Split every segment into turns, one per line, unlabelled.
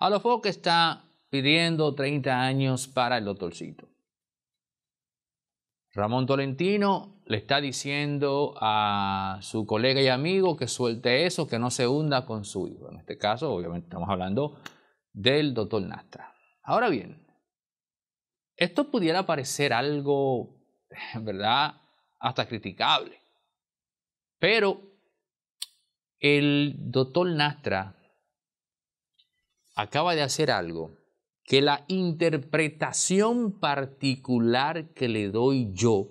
A lo que está pidiendo 30 años para el doctorcito. Ramón Tolentino le está diciendo a su colega y amigo que suelte eso, que no se hunda con su hijo. En este caso, obviamente, estamos hablando del doctor Nastra. Ahora bien, esto pudiera parecer algo, en verdad, hasta criticable. Pero el doctor Nastra acaba de hacer algo que la interpretación particular que le doy yo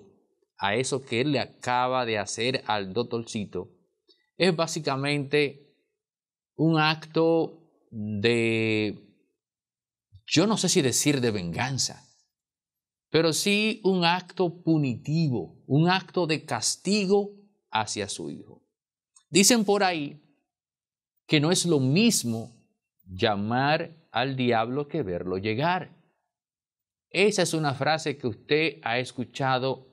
a eso que él le acaba de hacer al doctorcito es básicamente un acto de, yo no sé si decir de venganza, pero sí un acto punitivo, un acto de castigo hacia su hijo. Dicen por ahí que no es lo mismo llamar al diablo que verlo llegar. Esa es una frase que usted ha escuchado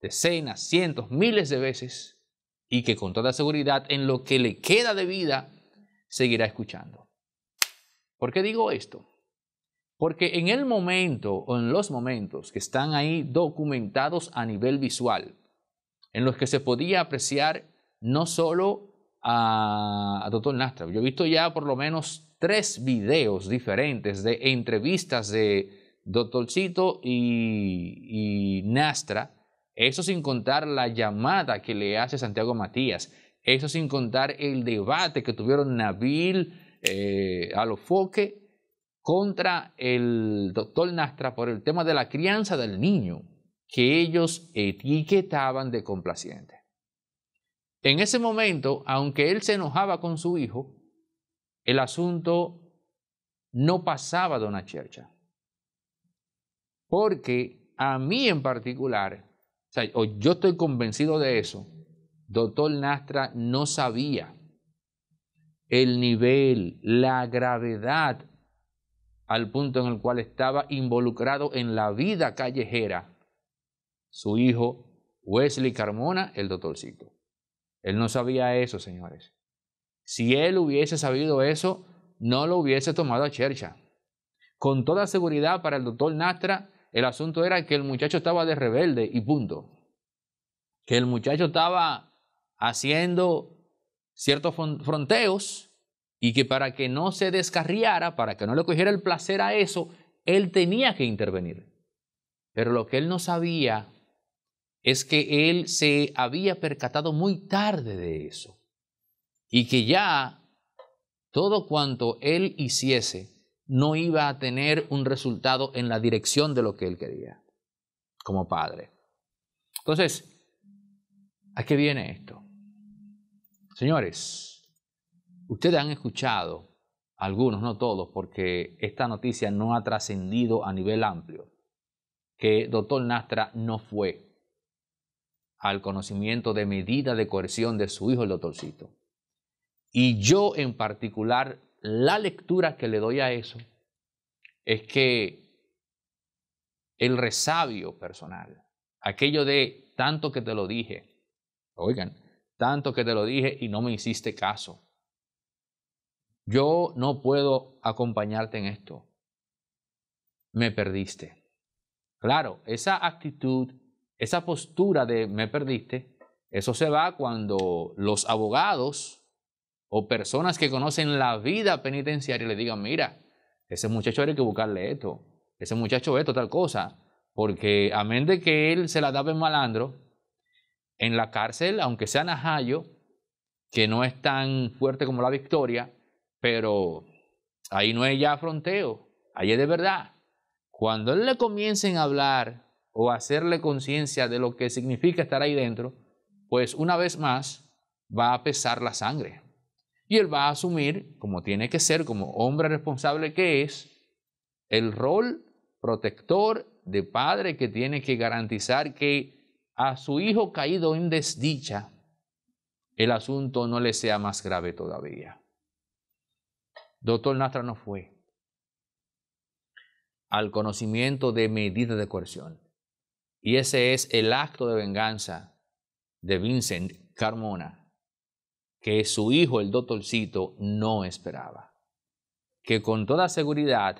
decenas, cientos, miles de veces y que con toda seguridad en lo que le queda de vida seguirá escuchando. ¿Por qué digo esto? Porque en el momento o en los momentos que están ahí documentados a nivel visual, en los que se podía apreciar no solo a, Doctor Nastra. Yo he visto ya por lo menos tres videos diferentes de entrevistas de Doctorcito y, y Nastra. Eso sin contar la llamada que le hace Santiago Matías. Eso sin contar el debate que tuvieron Nabil eh, Alofoque contra el doctor Nastra por el tema de la crianza del niño que ellos etiquetaban de complaciente. En ese momento, aunque él se enojaba con su hijo, el asunto no pasaba de una chercha. Porque a mí en particular, yo estoy convencido de eso, doctor Nastra no sabía el nivel, la gravedad al punto en el cual estaba involucrado en la vida callejera su hijo Wesley Carmona, el doctorcito. Él no sabía eso, señores. Si él hubiese sabido eso, no lo hubiese tomado a Chercha. Con toda seguridad para el doctor Nastra, el asunto era que el muchacho estaba de rebelde y punto. Que el muchacho estaba haciendo ciertos fronteos y que para que no se descarriara, para que no le cogiera el placer a eso, él tenía que intervenir. Pero lo que él no sabía es que él se había percatado muy tarde de eso y que ya todo cuanto él hiciese no iba a tener un resultado en la dirección de lo que él quería como padre. Entonces, ¿a qué viene esto? Señores, ustedes han escuchado, algunos, no todos, porque esta noticia no ha trascendido a nivel amplio, que doctor Nastra no fue al conocimiento de medida de coerción de su hijo el doctorcito. Y yo en particular, la lectura que le doy a eso es que el resabio personal, aquello de tanto que te lo dije, oigan, tanto que te lo dije y no me hiciste caso. Yo no puedo acompañarte en esto. Me perdiste. Claro, esa actitud esa postura de me perdiste, eso se va cuando los abogados o personas que conocen la vida penitenciaria le digan, mira, ese muchacho hay que buscarle esto, ese muchacho esto, tal cosa, porque a menos de que él se la daba en malandro, en la cárcel, aunque sea Najayo, que no es tan fuerte como la Victoria, pero ahí no es ya fronteo, ahí es de verdad. Cuando él le comiencen a hablar o hacerle conciencia de lo que significa estar ahí dentro, pues una vez más va a pesar la sangre. Y él va a asumir, como tiene que ser, como hombre responsable que es, el rol protector de padre que tiene que garantizar que a su hijo caído en desdicha, el asunto no le sea más grave todavía. Doctor Nastra no fue al conocimiento de medidas de coerción. Y ese es el acto de venganza de Vincent Carmona, que su hijo, el doctorcito, no esperaba, que con toda seguridad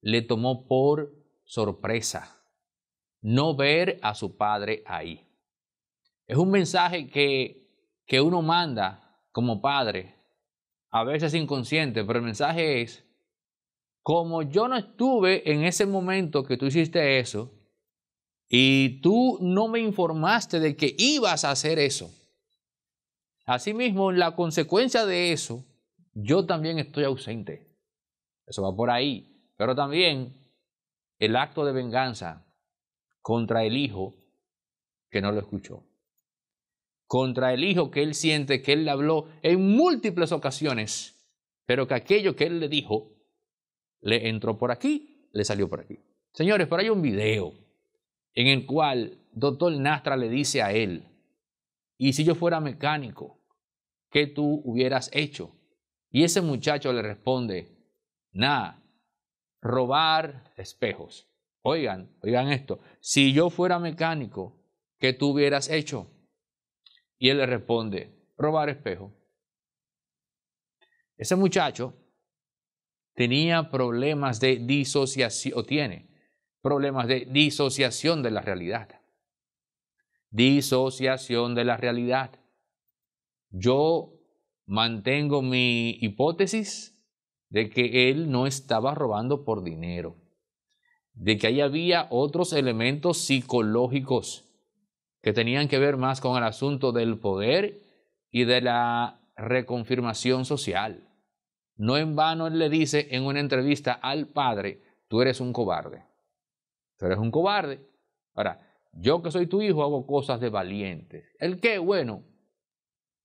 le tomó por sorpresa no ver a su padre ahí. Es un mensaje que, que uno manda como padre, a veces inconsciente, pero el mensaje es, como yo no estuve en ese momento que tú hiciste eso, y tú no me informaste de que ibas a hacer eso. Asimismo, en la consecuencia de eso, yo también estoy ausente. Eso va por ahí. Pero también el acto de venganza contra el hijo que no lo escuchó. Contra el hijo que él siente que él le habló en múltiples ocasiones, pero que aquello que él le dijo le entró por aquí, le salió por aquí. Señores, pero hay un video en el cual doctor Nastra le dice a él, y si yo fuera mecánico, ¿qué tú hubieras hecho? Y ese muchacho le responde, nada, robar espejos. Oigan, oigan esto, si yo fuera mecánico, ¿qué tú hubieras hecho? Y él le responde, robar espejos. Ese muchacho tenía problemas de disociación, o tiene problemas de disociación de la realidad. Disociación de la realidad. Yo mantengo mi hipótesis de que él no estaba robando por dinero, de que ahí había otros elementos psicológicos que tenían que ver más con el asunto del poder y de la reconfirmación social. No en vano él le dice en una entrevista al padre, tú eres un cobarde eres un cobarde. Ahora, yo que soy tu hijo hago cosas de valientes. ¿El qué? Bueno,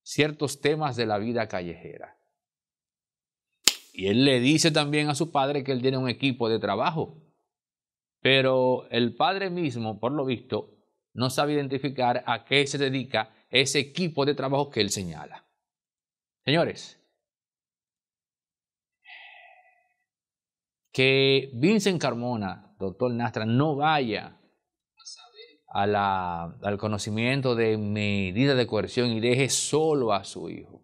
ciertos temas de la vida callejera. Y él le dice también a su padre que él tiene un equipo de trabajo. Pero el padre mismo, por lo visto, no sabe identificar a qué se dedica ese equipo de trabajo que él señala. Señores, que Vincent Carmona doctor Nastra, no vaya al conocimiento de medidas de coerción y deje solo a su hijo.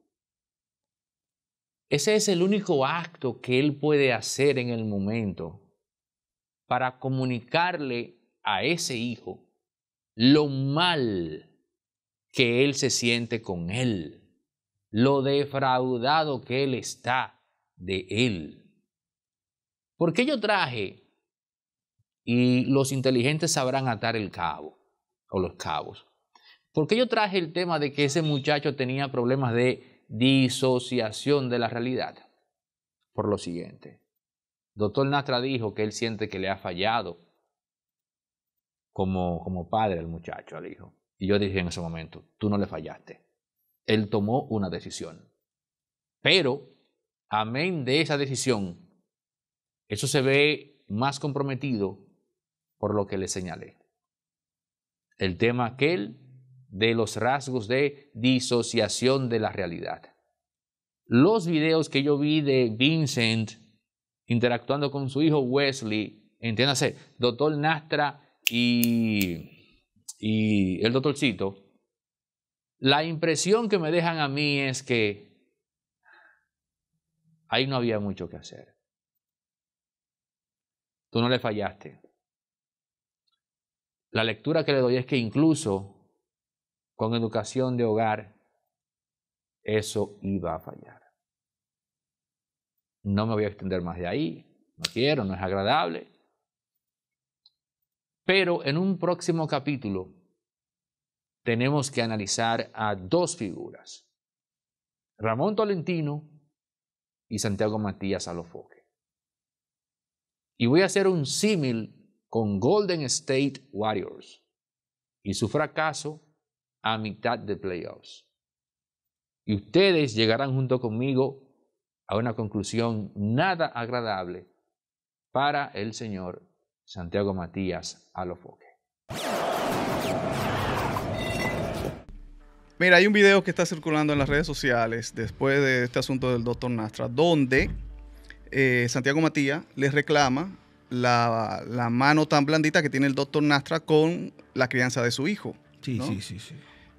Ese es el único acto que él puede hacer en el momento para comunicarle a ese hijo lo mal que él se siente con él, lo defraudado que él está de él. ¿Por qué yo traje y los inteligentes sabrán atar el cabo o los cabos. Porque yo traje el tema de que ese muchacho tenía problemas de disociación de la realidad? Por lo siguiente, doctor Natra dijo que él siente que le ha fallado como, como padre al muchacho, al hijo. Y yo dije en ese momento, tú no le fallaste. Él tomó una decisión. Pero, amén de esa decisión, eso se ve más comprometido por lo que le señalé. El tema aquel de los rasgos de disociación de la realidad. Los videos que yo vi de Vincent interactuando con su hijo Wesley, entiéndase, doctor Nastra y, y el doctorcito, la impresión que me dejan a mí es que ahí no había mucho que hacer. Tú no le fallaste. La lectura que le doy es que incluso con educación de hogar, eso iba a fallar. No me voy a extender más de ahí, no quiero, no es agradable. Pero en un próximo capítulo tenemos que analizar a dos figuras, Ramón Tolentino y Santiago Matías Alofoque. Y voy a hacer un símil con Golden State Warriors y su fracaso a mitad de playoffs. Y ustedes llegarán junto conmigo a una conclusión nada agradable para el señor Santiago Matías Alofoque. Mira, hay un video que está circulando en las redes
sociales después de este asunto del doctor Nastra, donde eh, Santiago Matías le reclama la, mano tan blandita que tiene el doctor Nastra con la crianza de su hijo. Sí, sí, sí, sí.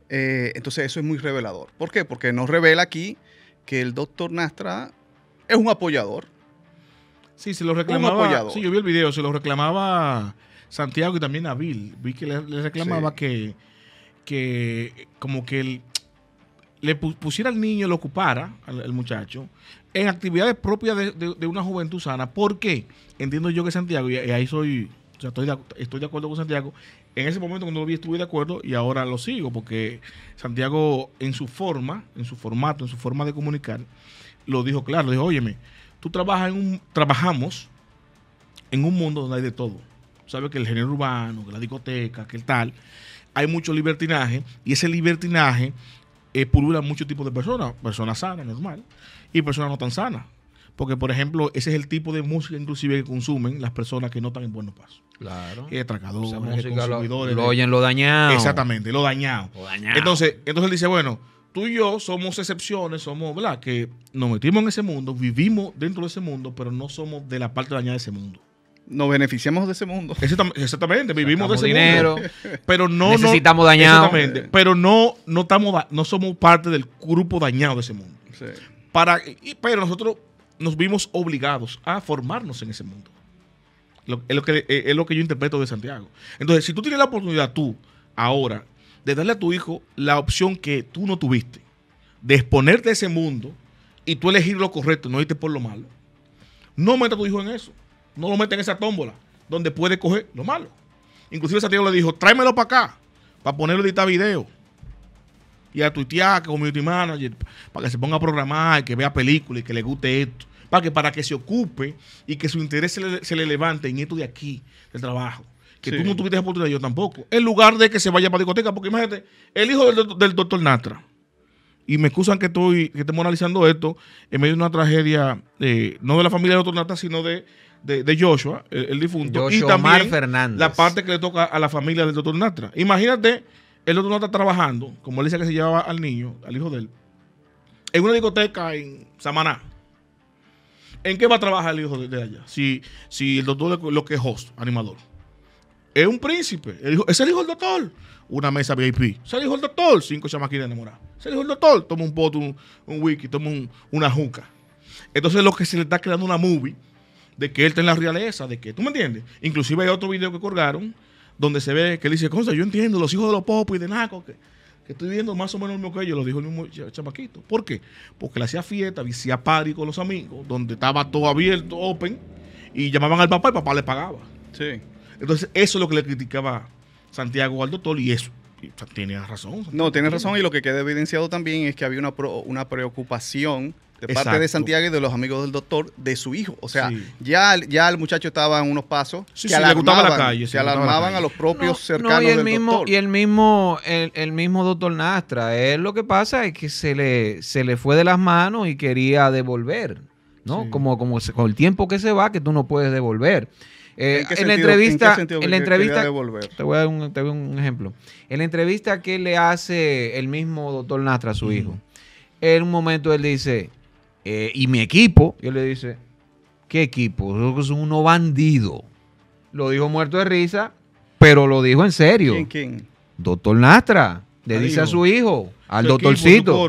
Eh, entonces eso es muy revelador. ¿Por qué? Porque nos revela aquí que el doctor Nastra es un apoyador. Sí, se lo reclamaba. Sí, yo vi el video, se lo reclamaba Santiago y también a Bill. Vi que le, reclamaba que, que como que el le pusiera al niño, lo ocupara, al, muchacho, en actividades propias de, una juventud sana. ¿Por qué? Entiendo yo que Santiago, y, ahí soy, o sea, estoy, de, estoy de acuerdo con Santiago, en ese momento cuando lo vi estuve de acuerdo y ahora lo sigo, porque Santiago en su forma, en su formato, en su forma de comunicar, lo dijo claro, dijo, óyeme, tú trabajas en un, trabajamos en un mundo donde hay de todo. Sabes que el género urbano, que la discoteca, que el tal, hay mucho libertinaje y ese libertinaje eh, pululan muchos tipos de personas, personas sanas, normal, y personas no tan sanas. Porque, por ejemplo, ese es el tipo de música inclusive que consumen las personas que no están en buenos pasos. Claro. Eh, atracadores, consumidores. Lo, oyen lo dañado. Exactamente, lo dañado. Entonces, entonces él dice, bueno, tú y yo somos excepciones, somos, ¿verdad? Que nos metimos en ese mundo, vivimos dentro de ese mundo, pero no somos de la parte dañada de ese mundo nos beneficiamos de ese mundo. Exactamente, vivimos de ese mundo. Pero no necesitamos no, pero no, no, estamos, no somos parte del grupo dañado de ese mundo. Para, pero nosotros nos vimos obligados a formarnos en ese mundo. Lo, es, lo que, eh, es lo que yo interpreto de Santiago. Entonces, si tú tienes la oportunidad tú, ahora, de darle a tu hijo la opción que tú no tuviste, de exponerte a ese mundo y tú elegir lo correcto, no irte por lo malo, no metas a tu hijo en eso no lo mete en esa tómbola donde puede coger lo malo. Inclusive Santiago le dijo, tráemelo para acá, para ponerlo a editar video. Y a tuitear que mi manager, para que se ponga a programar que vea películas y que le guste esto. Para que, para que se ocupe y que su interés se le, levante en esto de aquí, del trabajo. Que tú no tuviste esa oportunidad, yo tampoco. En lugar de que se vaya para discoteca, porque imagínate, el hijo del, del doctor Natra y me excusan que estoy que estemos analizando esto en medio de una tragedia, eh, no de la familia del doctor Nata, sino de, Joshua, el, difunto. y también la parte que le toca a la familia del doctor Natra. Imagínate, el doctor Natra trabajando, como él dice que se llevaba al niño, al hijo de él, en una discoteca en Samaná. ¿En qué va a trabajar el hijo de, allá? Si, si el doctor lo que host, animador es un príncipe. ese es el hijo del doctor. Una mesa VIP. Es el hijo del doctor. Cinco chamaquitas enamoradas. Es el hijo del doctor. Toma un pot, un, wiki, toma una juca. Entonces lo que se le está creando una movie de que él está en la realeza, de que, ¿tú me entiendes? Inclusive hay otro video que colgaron donde se ve que él dice, cosa, yo entiendo, los hijos de los popos y de Naco, que, estoy viendo más o menos lo mismo que ellos, lo dijo el mismo chamaquito. ¿Por qué? Porque le hacía fiesta, hacía party con los amigos, donde estaba todo abierto, open, y llamaban al papá y el papá le pagaba. Sí. Entonces, eso es lo que le criticaba Santiago al doctor y eso. tiene razón. No, tiene razón y lo que queda evidenciado también es que había una, preocupación de parte de Santiago y de los amigos del doctor de su hijo. O sea, ya, el muchacho estaba en unos pasos que se alarmaban a los propios cercanos y el del mismo, doctor.
Y el mismo, el, mismo doctor Nastra, él lo que pasa es que se le, se le fue de las manos y quería devolver, ¿no? Como, como con el tiempo que se va, que tú no puedes devolver. Eh, ¿En, la entrevista, ¿en, la entrevista, te voy, a dar un, ejemplo. En la entrevista que le hace el mismo doctor Nastra a su hijo, en un momento él dice, eh, y mi equipo, y él le dice, ¿qué equipo? que son unos bandidos. Lo dijo muerto de risa, pero lo dijo en serio. ¿Quién, quién? Doctor Nastra. Le ah, dice a su hijo, al doctorcito.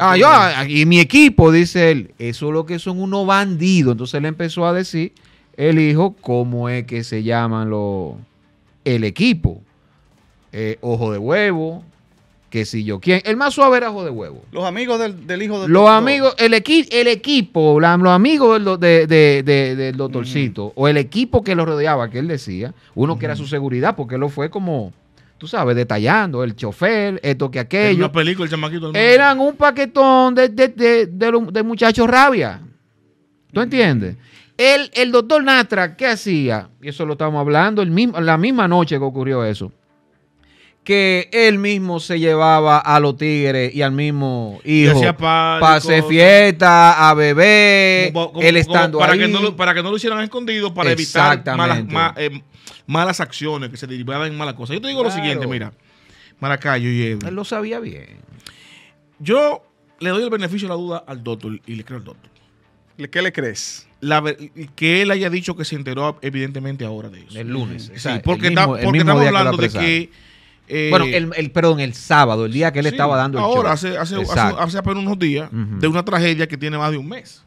Ah, ah, y mi equipo, dice él, eso es lo que son unos bandidos. Entonces él empezó a decir hijo, cómo es que se llaman los el equipo. Eh, ojo de huevo, que si yo quién. El más suave era ojo de huevo. Los amigos del, hijo del Los amigos, el, el equipo, los amigos del, doctorcito, o el equipo que lo rodeaba, que él decía, uno que era su seguridad, porque él lo fue como, tú sabes, detallando, el chofer, esto que aquello.
película, el chamaquito. eran
un paquetón de, muchachos rabia. ¿Tú entiendes? El, doctor Natra, ¿qué hacía? Y eso lo estamos hablando el mismo, la misma noche que ocurrió eso que él mismo se llevaba a los tigres y al mismo hijo para hacer fiesta, a beber, él estando para ahí. Que no,
para que no lo hicieran escondido, para evitar malas, eh, acciones que se derivaban en malas cosas. Yo te digo lo siguiente, mira, Maracayo y Él lo sabía bien. Yo le doy el beneficio de la duda al doctor y le creo al doctor. ¿Qué le crees? la, que él haya dicho que se enteró evidentemente ahora de eso. El lunes. O porque, estamos hablando de que... Eh, bueno, el, el, perdón, el sábado, el día que él estaba dando el Ahora, hace, hace, hace, apenas unos días, de una tragedia que tiene más de un mes.